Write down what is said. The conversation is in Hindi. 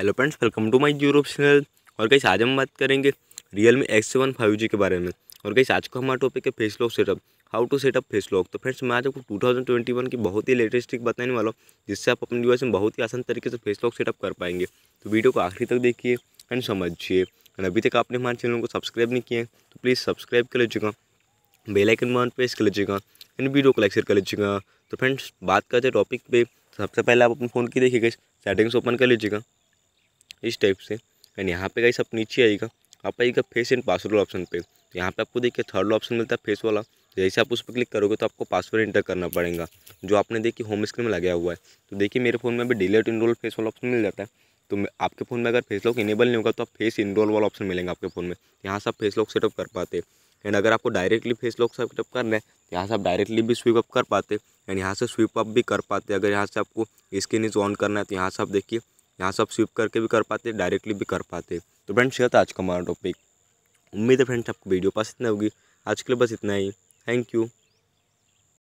hello friends welcome to my Europe channel और कहीं आज हम बात करेंगे Realme X seven five G के बारे में और कहीं आज का हमारा टॉपिक है face lock setup how to setup face lock तो फ्रेंड्स मैं आज आपको टू थाउजेंड ट्वेंटी वन की बहुत ही लेटेस्ट ट्रिक बताने वाला हूँ जिससे आप अपने डिवाइस में बहुत ही आसान तरीके से फेस लॉक सेटअप कर पाएंगे तो वीडियो को आखिरी तक देखिए एंड समझिए एंड अभी तक आपने हमारे चैनल को सब्सक्राइब नहीं किया तो प्लीज़ सब्सक्राइब कर लीजिएगा बेलाइकन मान प्रेस कर लीजिएगा एंड वीडियो को लाइक शेयर कर लीजिएगा तो फ्रेंड्स बात करते हैं टॉपिक पे सबसे पहले आप अपने फ़ोन की देखिएगा सेटिंग्स ओपन कर लीजिएगा इस टाइप से एंड यहाँ पे गाइस आप नीचे आएगा आप आएगा फेस एंड पासवर्ड ऑप्शन पे यहाँ पे आपको देखिए थर्ड ऑप्शन मिलता है फेस वाला जैसे आप उस पर क्लिक करोगे तो आपको पासवर्ड इंटर करना पड़ेगा जो आपने देखिए होम स्क्रीन में लगाया हुआ है तो देखिए मेरे फ़ोन में भी डिलेट इनरोल फेस वाला ऑप्शन मिल जाता है तो आपके फ़ोन में अगर फेस लॉक इनेबल नहीं होगा तो आप फेस इनरोल वाला ऑप्शन मिलेगा आपके फ़ोन में यहाँ से आप फेस लॉक सेटअप कर पाते हैं एंड अगर आपको डायरेक्टली फेस लॉक सेटअप करना है तो यहाँ से आप डायरेक्टली भी स्वीप अप कर पाते एंड यहाँ से स्वीप अप भी कर पाते अगर यहाँ से आपको स्क्रीन इज ऑन करना है तो यहाँ से आप देखिए यहाँ से आप स्विप करके भी कर पाते डायरेक्टली भी कर पाते तो फ्रेंड्स ये था आज का हमारा टॉपिक उम्मीद है फ्रेंड्स आपको वीडियो पास इतना होगी आज के लिए बस इतना ही थैंक यू